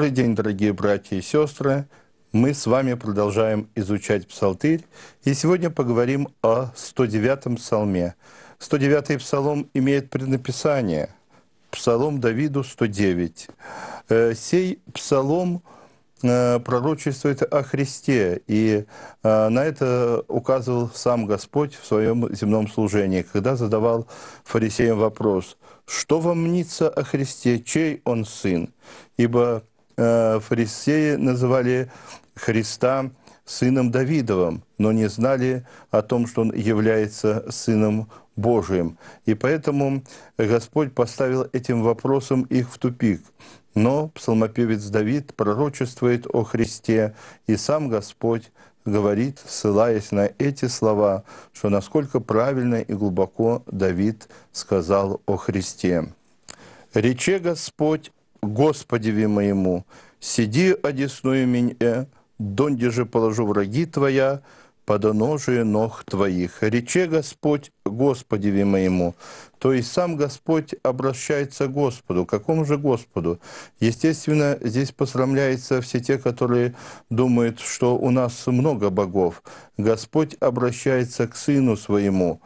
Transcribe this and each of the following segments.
Добрый день, дорогие братья и сестры! Мы с вами продолжаем изучать Псалтырь, и сегодня поговорим о 109-м псалме. 109-й псалом имеет преднаписание «Псалом Давиду 109». Э, сей псалом э, пророчествует о Христе, и э, на это указывал сам Господь в своем земном служении, когда задавал фарисеям вопрос, что вам мнится о Христе, чей он сын? Ибо Э, фарисеи называли Христа сыном Давидовым, но не знали о том, что он является сыном Божиим. И поэтому Господь поставил этим вопросом их в тупик. Но псалмопевец Давид пророчествует о Христе, и сам Господь говорит, ссылаясь на эти слова, что насколько правильно и глубоко Давид сказал о Христе. «Рече Господь Господеви моему, сиди одесную меня, э, донде же положу враги Твоя, подоножие ног Твоих. Рече Господь Господеви моему. То есть сам Господь обращается к Господу. К какому же Господу? Естественно, здесь посрамляются все те, которые думают, что у нас много богов. Господь обращается к Сыну Своему.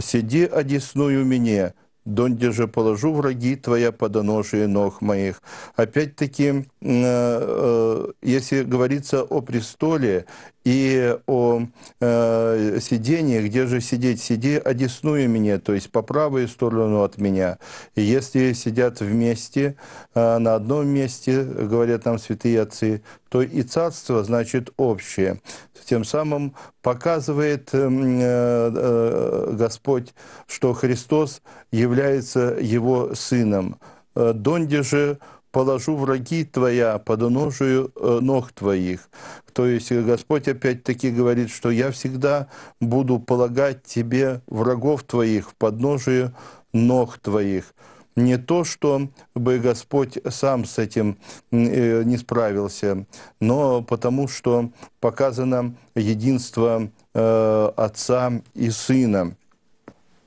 «Сиди одесную меня, Донде же положу враги твоя подоношие ног моих. Опять-таки, э, э, если говорится о престоле и о э, сидении, где же сидеть, сиди одесную меня, то есть по правую сторону от меня. И если сидят вместе, э, на одном месте, говорят нам святые отцы, то и царство значит общее. Тем самым показывает э, э, э, Господь, что Христос является его сыном. Э, донде же положу враги твоя подоножию э, ног твоих. То есть Господь опять-таки говорит, что я всегда буду полагать тебе врагов твоих в подножию ног твоих. Не то, что бы Господь сам с этим э, не справился, но потому что показано единство э, Отца и Сына.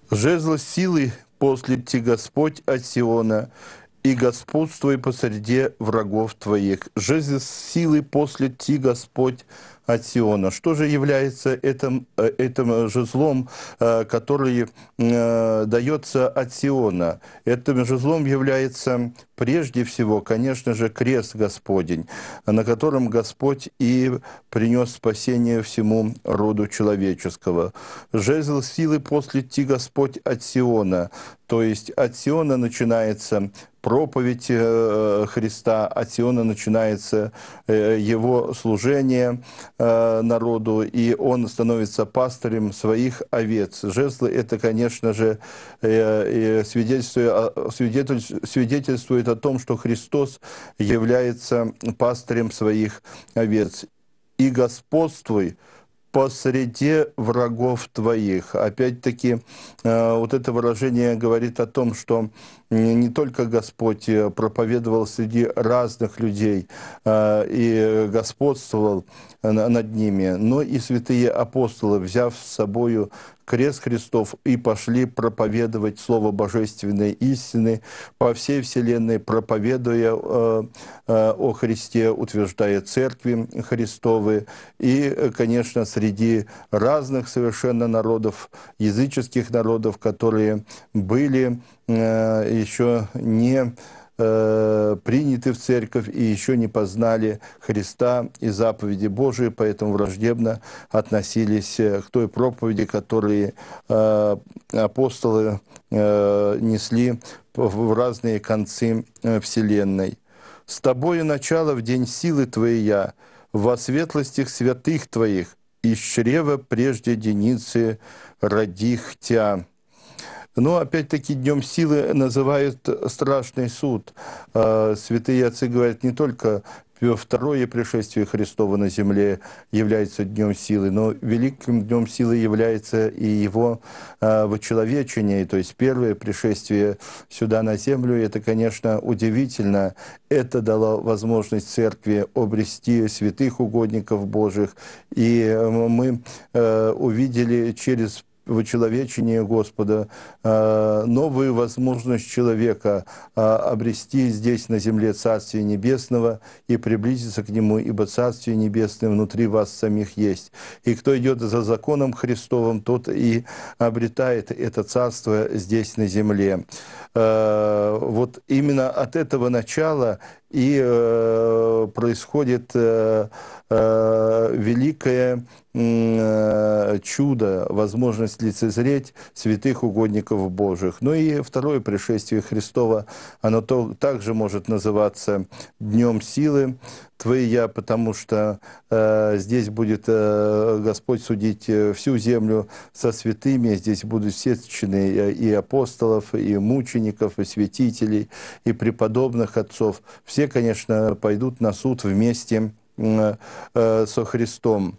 «Жезл силы послет Господь от Сиона, и господствуй посреди врагов твоих. Жизнь силы после ти Господь от Сиона. Что же является этим, э, этим э, жезлом, э, который дается от Сиона? Этим жезлом является прежде всего, конечно же, крест Господень, на котором Господь и принес спасение всему роду человеческого. Жезл силы после ти Господь от Сиона, то есть от Сиона начинается проповедь э, э, Христа, от Сиона начинается э, его служение народу, и он становится пастырем своих овец. Жезлы — это, конечно же, свидетельствует о том, что Христос является пастырем своих овец. «И господствуй посреди врагов твоих». Опять-таки, вот это выражение говорит о том, что не, только Господь э, проповедовал среди разных людей э, и господствовал э, над ними, но и святые апостолы, взяв с собою крест Христов и пошли проповедовать Слово Божественной истины по всей Вселенной, проповедуя о Христе, утверждая церкви Христовы и, конечно, среди разных совершенно народов, языческих народов, которые были Э, еще не э, приняты в церковь и еще не познали Христа и заповеди Божии, поэтому враждебно относились э, к той проповеди, которую апостолы несли в разные концы Вселенной. «С тобою начало в день силы твоей я, во светлостях святых твоих, из чрева прежде деницы родих тя». Но ну, опять-таки Днем Силы называют страшный суд. А, святые отцы говорят не только второе пришествие Христова на земле является Днем Силы, но великим Днем Силы является и его э, вочеловечение, то есть первое пришествие сюда на землю. Это, конечно, удивительно. Это дало возможность церкви обрести святых угодников Божьих. И э, мы э, увидели через вычеловечение Господа, э, новую возможность человека э, обрести здесь на земле Царствие Небесного и приблизиться к Нему, ибо Царствие Небесное внутри вас самих есть. И кто идет за законом Христовым, тот и обретает это Царство здесь на земле. Э, вот именно от этого начала и э, происходит э, э, великое э, чудо, возможность лицезреть святых угодников Божьих. Ну и второе пришествие Христова, оно то, также может называться Днем Силы Твоя, потому что э, здесь будет э, Господь судить э, всю землю со святыми, здесь будут сечены э, и апостолов, и мучеников, и святителей, и преподобных отцов, все все, конечно, пойдут на суд вместе э, со Христом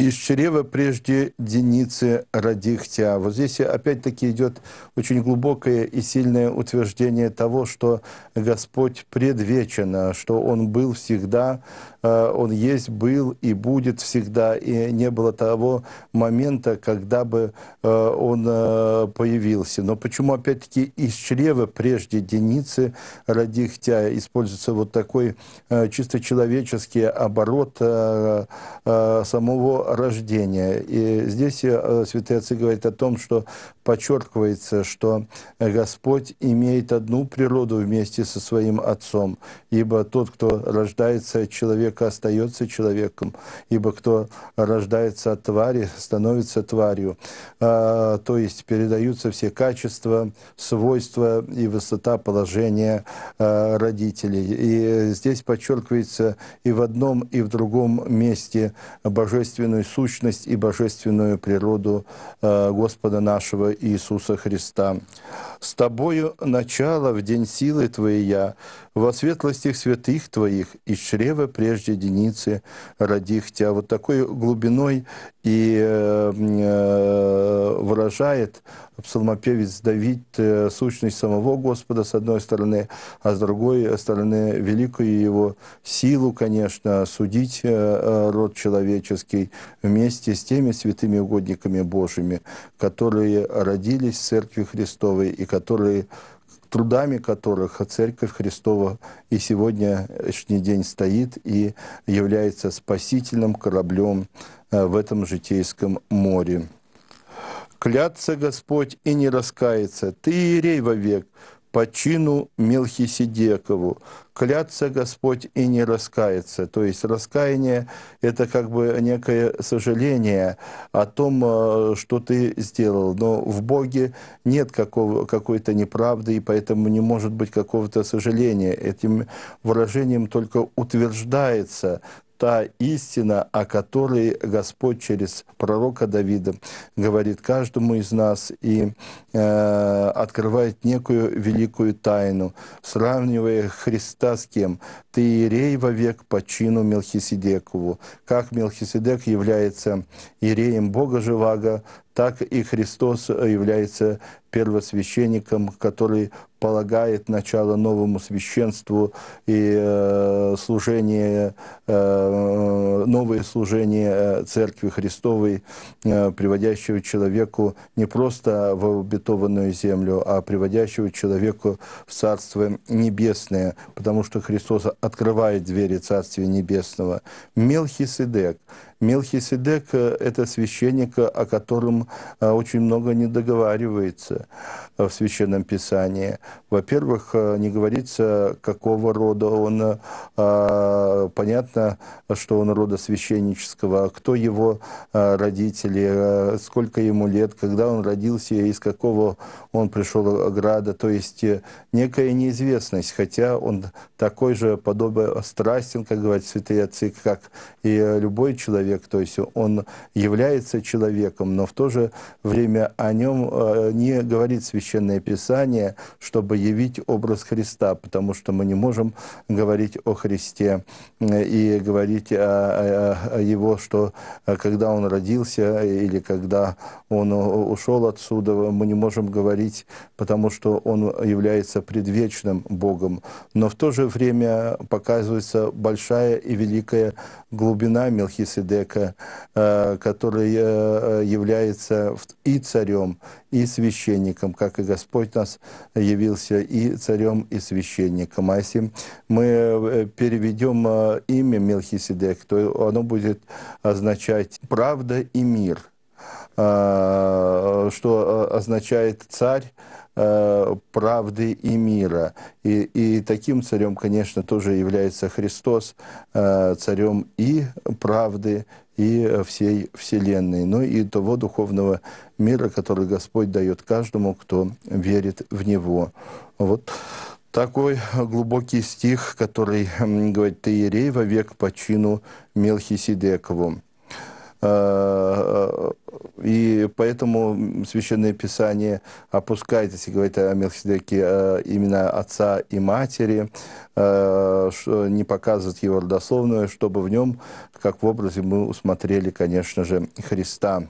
из чрева прежде деницы родихтя. Вот здесь опять-таки идет очень глубокое и сильное утверждение того, что Господь предвечен, что Он был всегда, э, Он есть, был и будет всегда, и не было того момента, когда бы э, Он э, появился. Но почему опять-таки из чрева прежде деницы родихтя используется вот такой чисто человеческий оборот самого рождения. И здесь э, Святой Отцы говорит о том, что подчеркивается, что э, Господь имеет одну природу вместе со своим Отцом, ибо тот, кто рождается от человека, остается человеком, ибо кто рождается от твари, становится тварью. А, то есть передаются все качества, свойства и высота положения э, родителей. И здесь подчеркивается и в одном, и в другом месте божественную божественную сущность и божественную природу э, Господа нашего Иисуса Христа. С Тобою начало в день силы Твоей я, во светлостях святых Твоих, из чрева прежде единицы родих Тебя. Вот такой глубиной и э, э, выражает псалмопевец Давид, э, сущность самого Господа, с одной стороны, а с другой стороны, великую его силу, конечно, судить э, э, род человеческий вместе с теми святыми угодниками Божьими, которые родились в Церкви Христовой и которые трудами которых Церковь Христова и сегодняшний день стоит и является спасительным кораблем в этом житейском море клятся Господь и не раскается, ты иерей вовек, по чину Мелхиседекову. Клятся Господь и не раскается. То есть раскаяние — это как бы некое сожаление о том, э, что ты сделал. Но в Боге нет какой-то неправды, и поэтому не может быть какого-то сожаления. Этим выражением только утверждается та истина, о которой Господь через пророка Давида говорит каждому из нас и э, открывает некую великую тайну, сравнивая Христа с кем? Ты иерей вовек по чину Мелхиседекову. Как Мелхиседек является иереем Бога Живаго, так и Христос э, является первосвященником, который полагает начало новому священству и э, служение, э, новое служение Церкви Христовой, э, приводящего человеку не просто в обетованную землю, а приводящего человеку в Царство Небесное, потому что Христос открывает двери Царствия Небесного. Мелхиседек – Мелхиседек э, – это священник, э, о котором э, очень много не договаривается в Священном Писании. Во-первых, не говорится, какого рода он. Понятно, что он рода священнического. Кто его родители, сколько ему лет, когда он родился, из какого он пришел града. То есть некая неизвестность, хотя он такой же подобие страстен, как говорят святые отцы, как и любой человек, человек, то есть он является человеком, но в то же время о нем э, не говорит Священное Писание, чтобы явить образ Христа, потому что мы не можем говорить о Христе и говорить о, о, о Его, что э, когда Он родился или когда Он ушел отсюда, мы не можем говорить, потому что Он является предвечным Богом. Но в то же время показывается большая и великая глубина Мелхиседека, человека, э, который э, э, является и царем, и священником, как и Господь нас явился и царем, и священником. А если мы переведем имя Мелхиседек, то оно будет означать «правда и мир», что означает «царь», Э, правды и мира. И, и таким царем, конечно, тоже является Христос, э, царем и правды, и всей Вселенной, но ну и того духовного мира, который Господь дает каждому, кто верит в Него. Вот такой глубокий стих, который говорит "Ты Иерей вовек по чину Мелхиседекову. Э, э, и поэтому Священное Писание опускает, если говорить о Мелхиседеке, э, именно отца и матери, не показывает его родословную, чтобы в нем, как в образе, мы усмотрели, конечно же, Христа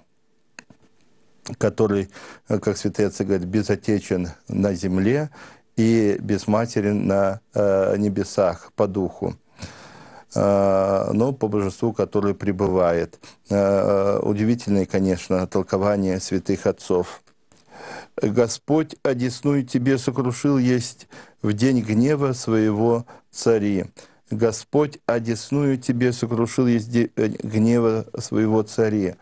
который, как святые отцы говорят, безотечен на земле и без матери на э, небесах по духу. Э, но по божеству, которое пребывает. Э, э, удивительное, конечно, толкование святых отцов. «Господь одесную тебе сокрушил есть в день гнева своего цари». Господь одесную тебе сокрушил езде гнева своего царя.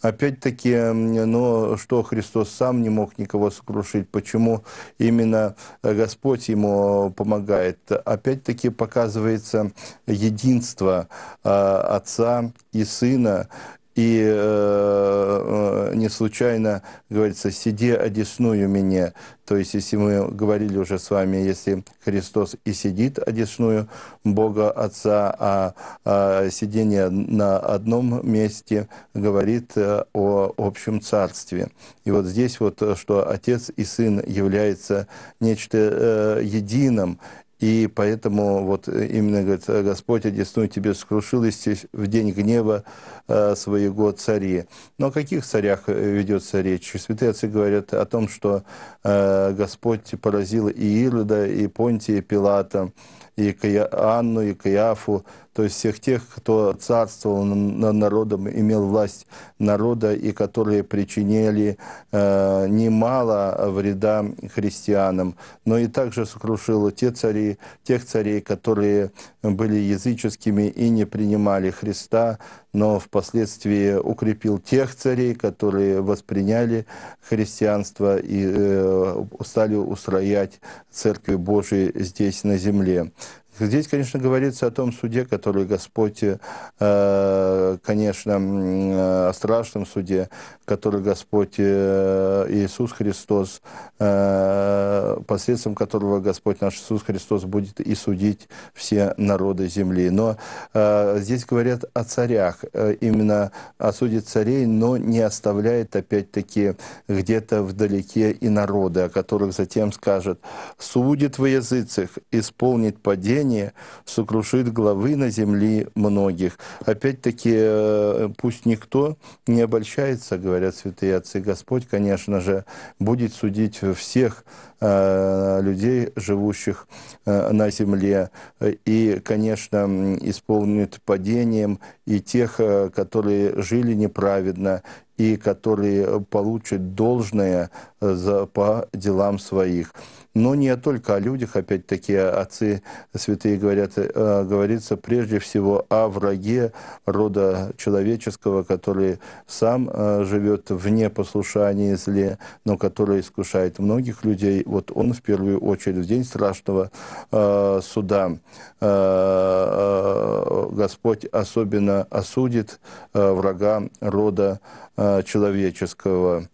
Опять-таки, но что Христос сам не мог никого сокрушить, почему именно Господь ему помогает? Опять-таки показывается единство а, Отца и Сына, и э, э, не случайно говорится «сиди одесную меня». То есть, если мы говорили уже с вами, если Христос и сидит одесную Бога Отца, а, а сидение на одном месте говорит э, о общем царстве. И вот здесь вот, э, что Отец и Сын является нечто э, единым, и поэтому вот э, именно говорит, Господь одесную тебе скрушил в день гнева э, своего царя. Но о каких царях э, ведется речь? Святые отцы говорят о том, что Господь поразил Иилуда и Понтия, и Пилата, и Анну, и Каяфу, то есть всех тех, кто царствовал над народом, имел власть народа, и которые причинили э, немало вреда христианам. Но и также сокрушило те цари, тех царей, которые были языческими и не принимали Христа, но впоследствии укрепил тех царей, которые восприняли христианство и э, стали устроять церкви Божию здесь на земле. Здесь, конечно, говорится о том суде, который Господь, э, конечно, э, о страшном суде, который Господь э, Иисус Христос, посредством которого Господь наш Иисус Христос будет и судить все народы земли. Но здесь говорят о царях, именно о суде царей, но не оставляет, опять-таки, где-то вдалеке и народы, о которых затем скажет, судит во языцах, исполнит падение, разрушение сокрушит главы на земли многих. Опять-таки, э, пусть никто не обольщается, говорят святые отцы. Господь, конечно же, будет судить всех э, людей, живущих э, на земле, и, конечно, исполнит падением и тех, которые жили неправедно, и которые получат должное за, по делам своих. Но не только о людях, опять-таки, а отцы святые говорят, э, говорится прежде всего о враге рода человеческого, который сам э, живет вне послушания зле, но который искушает многих людей. Вот он в первую очередь в день страшного э, суда Господь особенно осудит врага рода человеческого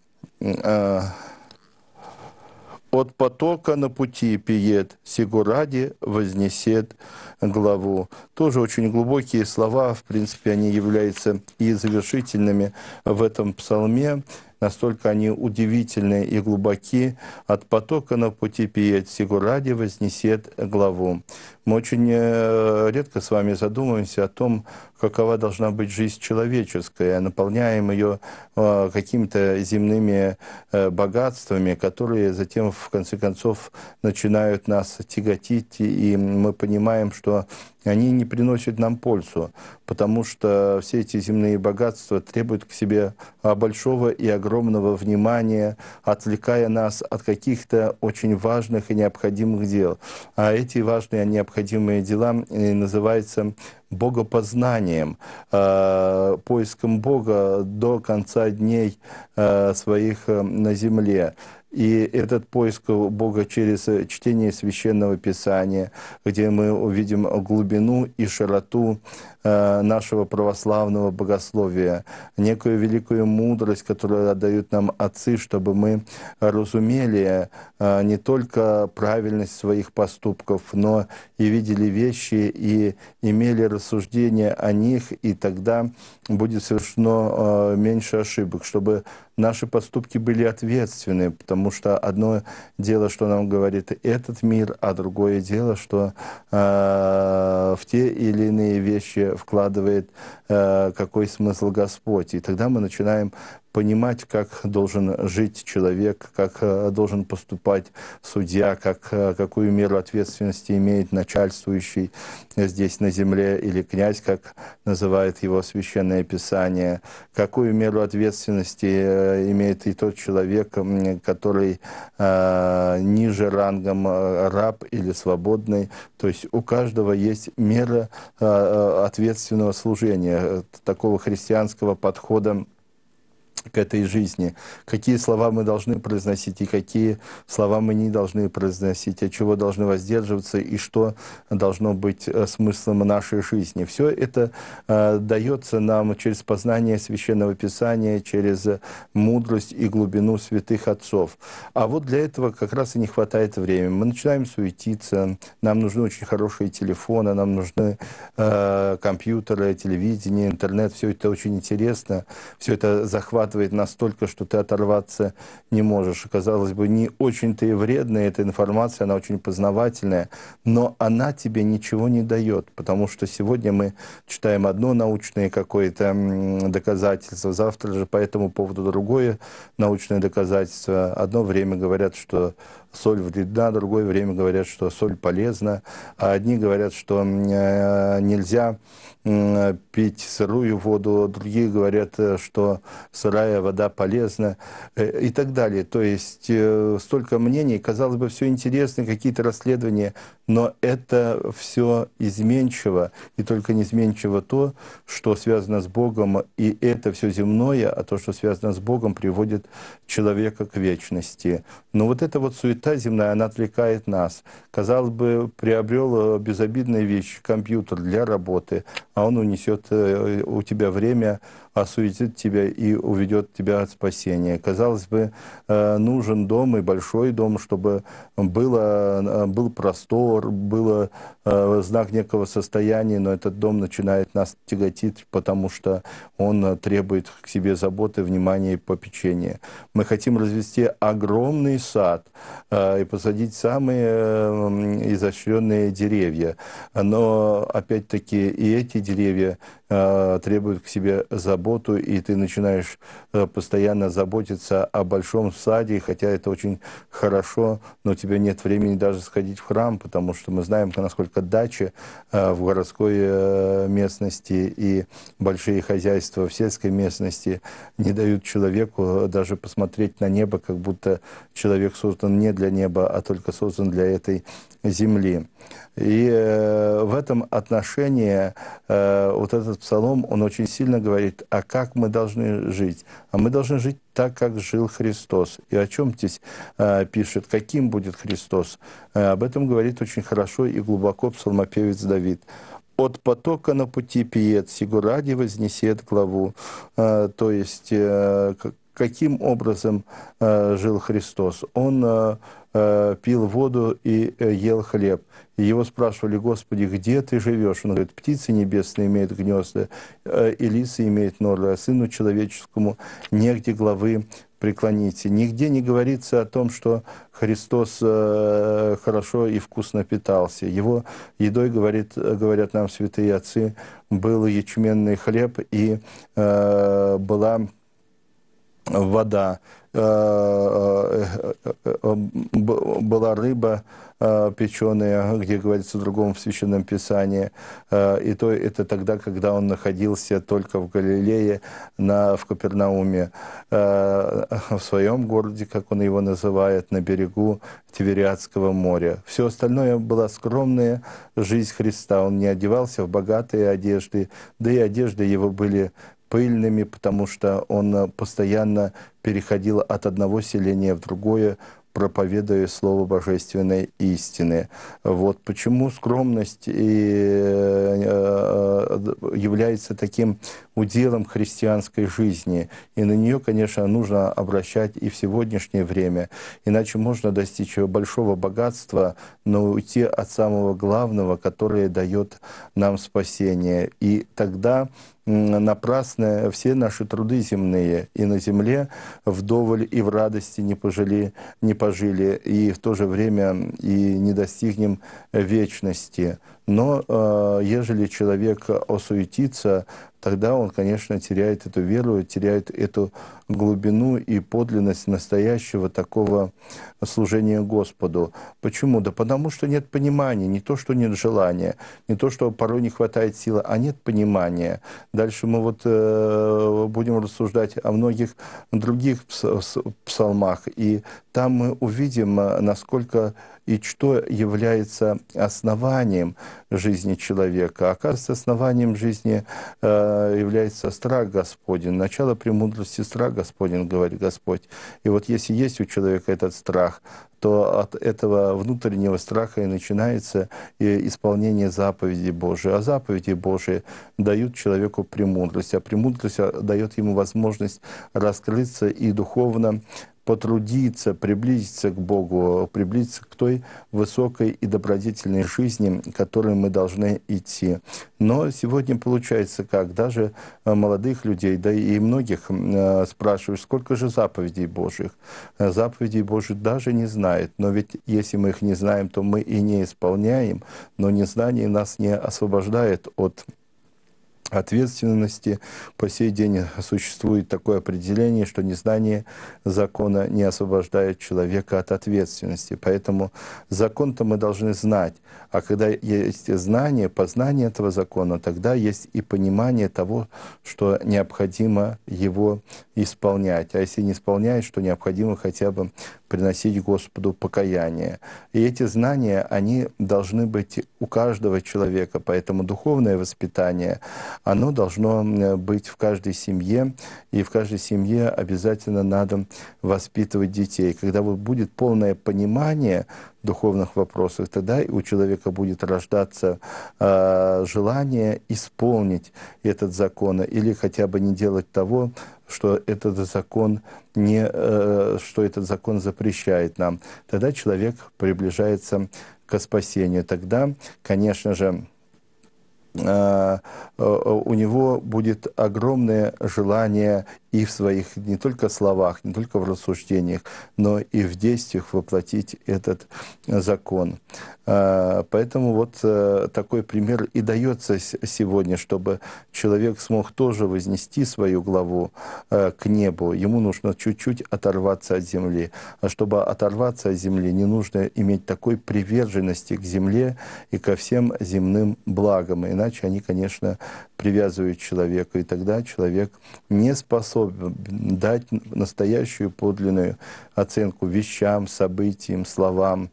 от потока на пути пиет, сего ради вознесет главу. Тоже очень глубокие слова, в принципе, они являются и завершительными в этом псалме. Настолько они удивительные и глубоки. От потока на пути пиет, сего ради вознесет главу. Мы очень э, редко с вами задумываемся о том, какова должна быть жизнь человеческая, наполняем ее а, какими-то земными э, богатствами, которые затем, в конце концов, начинают нас тяготить, и мы понимаем, что они не приносят нам пользу, потому что все эти земные богатства требуют к себе а, большого и огромного внимания, отвлекая нас от каких-то очень важных и необходимых дел. А эти важные и необходимые дела э, называются богопознанием, э, поиском Бога до конца дней э, своих э, на земле. И этот поиск Бога через э, чтение священного Писания, где мы увидим глубину и широту э, нашего православного богословия, некую великую мудрость, которую дают нам отцы, чтобы мы разумели э, не только правильность своих поступков, но и видели вещи и имели рассуждения о них, и тогда будет совершено меньше ошибок, чтобы наши поступки были ответственны, потому что одно дело, что нам говорит этот мир, а другое дело, что э, в те или иные вещи вкладывает э, какой смысл Господь. И тогда мы начинаем понимать, как должен жить человек, как э, должен поступать судья, как, э, какую меру ответственности имеет начальствующий здесь на земле или князь, как называет его священное писание, какую меру ответственности э, имеет и тот человек, который э, ниже рангом раб или свободный. То есть у каждого есть мера э, ответственного служения, такого христианского подхода к этой жизни, какие слова мы должны произносить и какие слова мы не должны произносить, от чего должны воздерживаться и что должно быть э, смыслом нашей жизни. Все это э, дается нам через познание Священного Писания, через мудрость и глубину святых отцов. А вот для этого как раз и не хватает времени. Мы начинаем суетиться, нам нужны очень хорошие телефоны, нам нужны э, компьютеры, телевидение, интернет. Все это очень интересно, все это захватывает захватывает настолько, что ты оторваться не можешь. Казалось бы, не очень-то и вредная эта информация, она очень познавательная, но она тебе ничего не дает, потому что сегодня мы читаем одно научное какое-то доказательство, завтра же по этому поводу другое научное доказательство. Одно время говорят, что соль вредна, другое время говорят, что соль полезна, а одни говорят, что э, нельзя пить сырую воду, другие говорят, э, что сырая чужая вода полезна э, и так далее. То есть э, столько мнений, казалось бы, все интересно, какие-то расследования, но это все изменчиво, и только неизменчиво то, что связано с Богом, и это все земное, а то, что связано с Богом, приводит человека к вечности. Но вот эта вот суета земная, она отвлекает нас. Казалось бы, приобрел э, безобидная вещь компьютер для работы, а он унесет у тебя время, осуетит тебя и уведет уведет тебя от спасения. Казалось бы, э, нужен дом и большой дом, чтобы было, э, был простор, было э, знак некого состояния, но этот дом начинает нас тяготить, потому что он требует к себе заботы, внимания и попечения. Мы хотим развести огромный сад и посадить самые изощренные деревья. Но, опять-таки, и эти деревья Э, требует к себе заботу, и ты начинаешь э, постоянно заботиться о большом саде, хотя это очень хорошо, но у тебя нет времени даже сходить в храм, потому что мы знаем, насколько дачи э, в городской местности и большие хозяйства в сельской местности не дают человеку даже посмотреть на небо, как будто человек создан не для неба, а только создан для этой земли. И в этом отношении вот этот этот псалом, он очень сильно говорит, а как мы должны жить? А мы должны жить так, как жил Христос. И о чем здесь э, пишет, каким будет Христос? Э, об этом говорит очень хорошо и глубоко псалмопевец Давид от потока на пути пьет, сего ради вознесет главу. А, то есть, э, каким образом жил Христос? Он Э, пил воду и э, ел хлеб. И его спрашивали, Господи, где ты живешь? Он говорит, птицы небесные имеют гнезда, э, и лисы имеют норы. а сыну человеческому негде главы преклоните. Нигде не говорится о том, что Христос хорошо и вкусно питался. Его едой, говорит, говорят нам святые отцы, был ячменный хлеб и была вода. Э, э, э, была рыба печеная, где говорится в другом в Священном Писании. И то это тогда, когда он находился только в Галилее, на, в Капернауме, в своем городе, как он его называет, на берегу Тивериадского моря. Все остальное была скромная жизнь Христа. Он не одевался в богатые одежды, да и одежды его были пыльными, потому что он постоянно переходила от одного селения в другое, проповедуя Слово Божественной истины. Вот почему скромность и э, э, э, является таким уделом христианской жизни. И на нее, конечно, нужно обращать и в сегодняшнее время. Иначе можно достичь большого богатства, но уйти от самого главного, которое дает нам спасение. И тогда напрасно все наши труды земные и на земле вдоволь и в радости не, пожили, не пожили, и в то же время и не достигнем вечности. Но э, ежели человек осуетится, тогда он, конечно, теряет эту веру, теряет эту глубину и подлинность настоящего такого служения Господу. Почему? Да потому что нет понимания, не то, что нет желания, не то, что порой не хватает силы, а нет понимания. Дальше мы вот э, будем рассуждать о многих других псалмах, и там мы увидим, э, насколько и что является основанием жизни человека. Оказывается, основанием жизни э, является страх Господень. Начало премудрости – страх Господень, говорит Господь. И вот если есть у человека этот страх, то от этого внутреннего страха и начинается э, исполнение заповеди Божией. А заповеди Божии дают человеку премудрость, а премудрость а, дает ему возможность раскрыться и духовно потрудиться, приблизиться к Богу, приблизиться к той высокой и добродетельной жизни, к которой мы должны идти. Но сегодня получается как? Даже э, молодых людей, да и многих э, спрашивают, сколько же заповедей Божьих? Э, заповедей Божьих даже не знает. Но ведь если мы их не знаем, то мы и не исполняем. Но незнание нас не освобождает от ответственности. По сей день существует такое определение, что незнание закона не освобождает человека от ответственности. Поэтому закон-то мы должны знать. А когда есть знание, познание этого закона, тогда есть и понимание того, что необходимо его исполнять. А если не исполняет, что необходимо хотя бы приносить Господу покаяние. И эти знания, они должны быть у каждого человека, поэтому духовное воспитание, оно должно быть в каждой семье, и в каждой семье обязательно надо воспитывать детей. Когда вот будет полное понимание духовных вопросах, тогда у человека будет рождаться э, желание исполнить этот закон или хотя бы не делать того, что этот закон не, э, что этот закон запрещает нам. Тогда человек приближается к спасению. Тогда, конечно же, а, у него будет огромное желание и в своих не только словах, не только в рассуждениях, но и в действиях воплотить этот э, закон. А, поэтому вот э, такой пример и дается сегодня, чтобы человек смог тоже вознести свою главу э, к небу. Ему нужно чуть-чуть оторваться от земли. А чтобы оторваться от земли, не нужно иметь такой приверженности к земле и ко всем земным благам. Иначе они, конечно, привязывают человека, и тогда человек не способен способен дать настоящую подлинную оценку вещам, событиям, словам,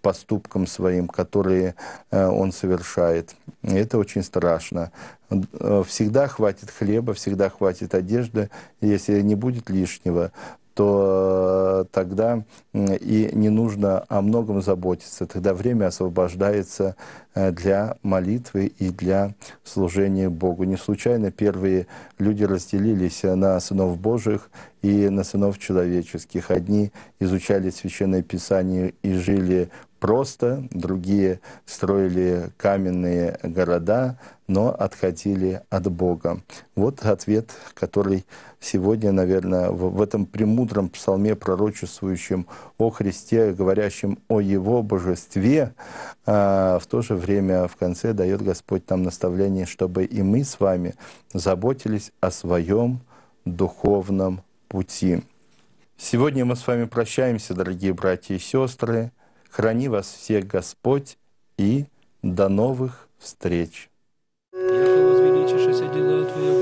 поступкам своим, которые э, он совершает. это очень страшно. Э, всегда хватит хлеба, всегда хватит одежды. Если не будет лишнего, то э, тогда и не нужно о многом заботиться. Тогда время освобождается Э, для молитвы и для служения Богу. Не случайно первые люди разделились на сынов Божьих и на сынов человеческих. Одни изучали Священное Писание и жили просто, другие строили каменные города, но отходили от Бога. Вот ответ, который сегодня, наверное, в этом премудром псалме, пророчествующем о Христе, говорящим о Его божестве, а в то же время в конце дает Господь нам наставление, чтобы и мы с вами заботились о своем духовном пути. Сегодня мы с вами прощаемся, дорогие братья и сестры. Храни вас всех Господь и до новых встреч. Я